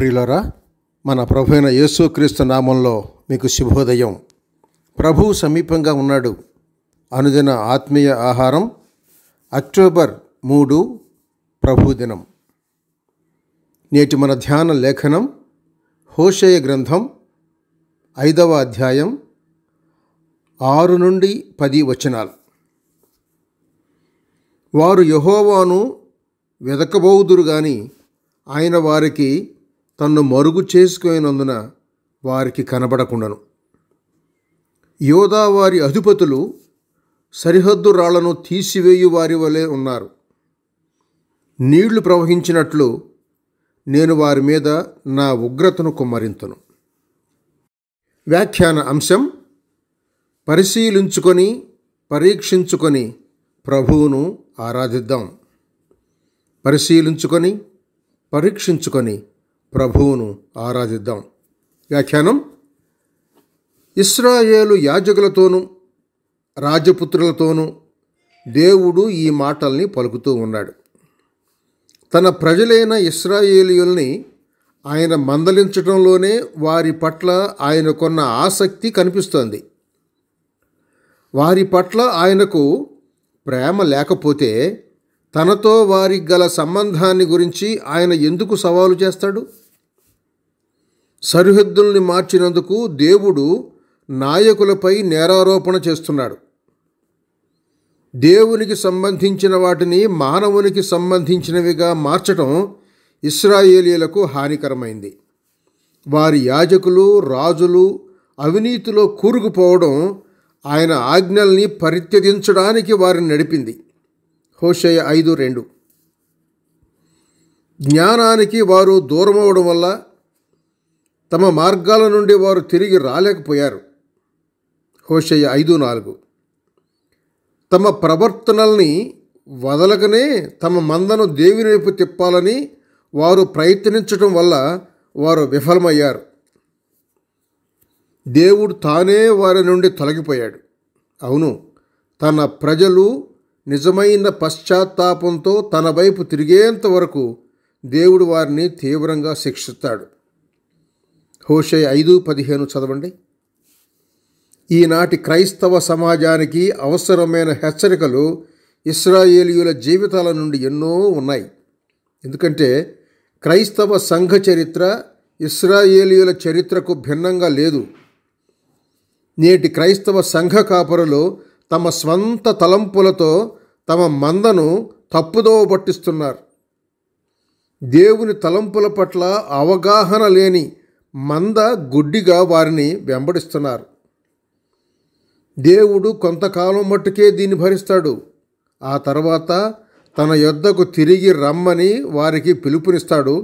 ప్రియులరా మన ప్రభువైన యేసుక్రీస్తు నామంలో మీకు శుభోదయం ప్రభువు సమీపంగా ఉన్నాడు అనుదిన ఆత్మీయ ఆహారం అక్టోబర్ మూడు ప్రభుదినం నేటి మన ధ్యాన లేఖనం హోషేయ గ్రంథం ఐదవ అధ్యాయం ఆరు నుండి పది వచనాలు వారు యహోవాను వెదకబోదురు కానీ ఆయన వారికి తన్ను మరుగు చేసుకునేందున వారికి కనబడకుండను యోధా వారి అధిపతులు సరిహద్దు రాళ్లను తీసివేయు వారి వలె ఉన్నారు నీళ్లు ప్రవహించినట్లు నేను వారి మీద నా ఉగ్రతను కుమ్మరింతను వ్యాఖ్యాన అంశం పరిశీలించుకొని పరీక్షించుకొని ప్రభువును ఆరాధిద్దాం పరిశీలించుకొని పరీక్షించుకొని ప్రభువును ఆరాధిద్దాం వ్యాఖ్యానం ఇస్రాయేలు యాజకులతోనూ రాజపుత్రులతోనూ దేవుడు ఈ మాటల్ని పలుకుతూ ఉన్నాడు తన ప్రజలైన ఇస్రాయేలుల్ని ఆయన మందలించడంలోనే వారి పట్ల ఆయనకున్న ఆసక్తి కనిపిస్తోంది వారి పట్ల ఆయనకు ప్రేమ లేకపోతే తనతో వారికి గల సంబంధాన్ని గురించి ఆయన ఎందుకు సవాలు చేస్తాడు సరిహద్దుల్ని మార్చినందుకు దేవుడు నాయకులపై నేరారోపణ చేస్తున్నాడు దేవునికి సంబంధించిన వాటిని మానవునికి సంబంధించినవిగా మార్చటం ఇస్రాయేలీలకు హానికరమైంది వారి యాజకులు రాజులు అవినీతిలో కూరుకుపోవడం ఆయన ఆజ్ఞల్ని పరిత్యజించడానికి వారిని నడిపింది హోషయ ఐదు రెండు జ్ఞానానికి వారు దూరమవడం వల్ల తమ మార్గాల నుండి వారు తిరిగి రాలేకపోయారు హోషయ్య ఐదు నాలుగు తమ ప్రవర్తనల్ని వదలకనే తమ మందను దేవుని వైపు తిప్పాలని వారు ప్రయత్నించటం వల్ల వారు విఫలమయ్యారు దేవుడు తానే వారి నుండి తొలగిపోయాడు అవును తన ప్రజలు నిజమైన పశ్చాత్తాపంతో తన వైపు తిరిగేంత వరకు దేవుడు వారిని తీవ్రంగా శిక్షిస్తాడు హోషయ ఐదు పదిహేను చదవండి ఈనాటి క్రైస్తవ సమాజానికి అవసరమైన హెచ్చరికలు ఇస్రాయేలీయుల జీవితాల నుండి ఎన్నో ఉన్నాయి ఎందుకంటే క్రైస్తవ సంఘ చరిత్ర ఇస్రాయేలీయుల చరిత్రకు భిన్నంగా లేదు నేటి క్రైస్తవ సంఘ కాపరులు తమ స్వంత తలంపులతో తమ మందను తప్పుదోవ పట్టిస్తున్నారు దేవుని తలంపుల పట్ల అవగాహన లేని మంద గుడ్డిగా వారిని వెంబడిస్తున్నారు దేవుడు కొంతకాలం మట్టుకే దీన్ని భరిస్తాడు ఆ తర్వాత తన యొద్దకు తిరిగి రమ్మని వారికి పిలుపునిస్తాడు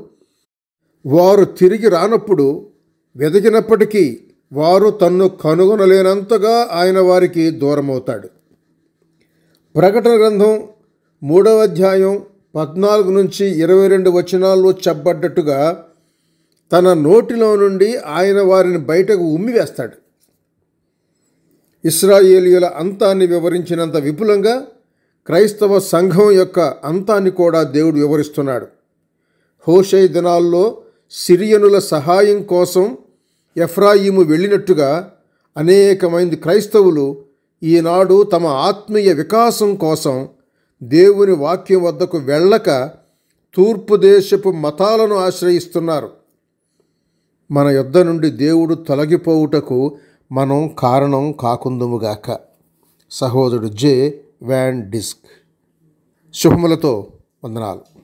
వారు తిరిగి రానప్పుడు వెతికినప్పటికీ వారు తన్ను కనుగొనలేనంతగా ఆయన వారికి దూరమవుతాడు ప్రకటన గ్రంథం మూడవ అధ్యాయం పద్నాలుగు నుంచి ఇరవై రెండు వచనాల్లో చెప్పబడ్డట్టుగా తన నోటిలో నుండి ఆయన వారిని బయటకు ఉమ్మివేస్తాడు ఇస్రాయేలియుల అంతాన్ని వివరించినంత విపులంగా క్రైస్తవ సంఘం యొక్క అంతాన్ని కూడా దేవుడు వివరిస్తున్నాడు హోషై దినాల్లో సిరియనుల సహాయం కోసం ఎఫ్రాయిము వెళ్ళినట్టుగా అనేకమంది క్రైస్తవులు ఈనాడు తమ ఆత్మీయ వికాసం కోసం దేవుని వాక్యం వద్దకు వెళ్ళక తూర్పు దేశపు మతాలను ఆశ్రయిస్తున్నారు మన యుద్ధ నుండి దేవుడు తొలగిపోవుటకు మనం కారణం కాకుందుముగాక సహోదరుడు జే వ్యాన్ డిస్క్ శుభములతో వందనాలు